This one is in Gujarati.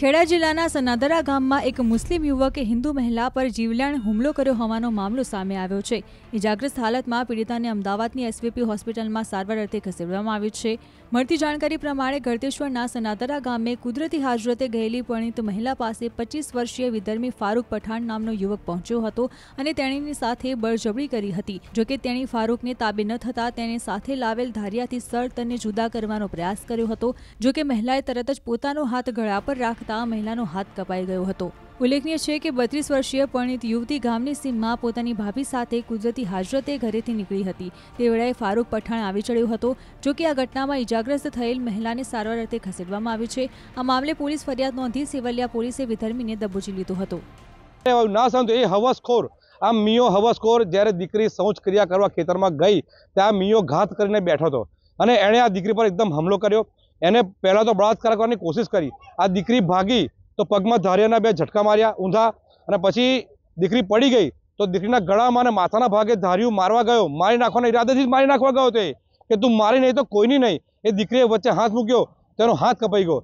ખેડા જિલ્લાના સનાદરા ગામમાં એક મુસ્લિમ યુવકે હિન્દુ મહિલા પર જીવલેણ હુમલો કર્યો હોવાનો મામલો સામે આવ્યો છે ઇજાગ્રસ્ત હાલતમાં પીડિતાને અમદાવાદની એસવીપી હોસ્પિટલમાં સારવાર અર્થે ખસેડવામાં આવી છે મળતી જાણકારી પ્રમાણે ગળતેશ્વરના સનાદરા ગામે કુદરતી હાજરતે ગયેલી પરણિત મહિલા પાસે પચીસ વર્ષીય વિધર્મી ફારૂક પઠાણ નામનો યુવક પહોંચ્યો હતો અને તેણીની સાથે બળજબરી કરી હતી જોકે તેણી ફારૂકને તાબે ન થતાં તેણે સાથે લાવેલ ધારિયાથી સર તેને જુદા કરવાનો પ્રયાસ કર્યો હતો જોકે મહિલાએ તરત જ પોતાનો હાથ ગળા પર રાખ રાખતા મહિલાનો હાથ કપાઈ ગયો હતો ઉલ્લેખનીય છે કે બત્રીસ વર્ષીય પરણિત યુવતી ગામની સીમમાં પોતાની ભાભી સાથે કુદરતી હાજરતે ઘરેથી નીકળી હતી તે વેળાએ ફારૂક પઠાણ આવી ચડ્યો હતો જો કે આ ઘટનામાં ઇજાગ્રસ્ત થયેલ મહિલાને સારવાર અર્થે ખસેડવામાં આવી છે આ મામલે પોલીસ ફરિયાદ નોંધી સેવલિયા પોલીસે વિધર્મીને દબોચી લીધો હતો ના સમજો એ હવસખોર આ મિયો હવસખોર જ્યારે દીકરી શૌચ ક્રિયા કરવા ખેતરમાં ગઈ ત્યાં મિયો ઘાત કરીને બેઠો હતો અને એણે આ દીકરી પર એકદમ હુમલો કર્યો એને પહેલાં તો બળાત્કાર કરવાની કોશિશ કરી આ દીકરી ભાગી તો પગમાં ધારિયાના બે ઝટકા માર્યા ઊંધા અને પછી દીકરી પડી ગઈ તો દીકરીના ગળામાં અને માથાના ભાગે ધાર્યું મારવા ગયો મારી નાખવાના ઈરાદેથી જ મારી નાખવા ગયો તે કે તું મારી નહીં તો કોઈની નહીં એ દીકરીએ વચ્ચે હાથ મૂક્યો તેનો હાથ કપાઈ ગયો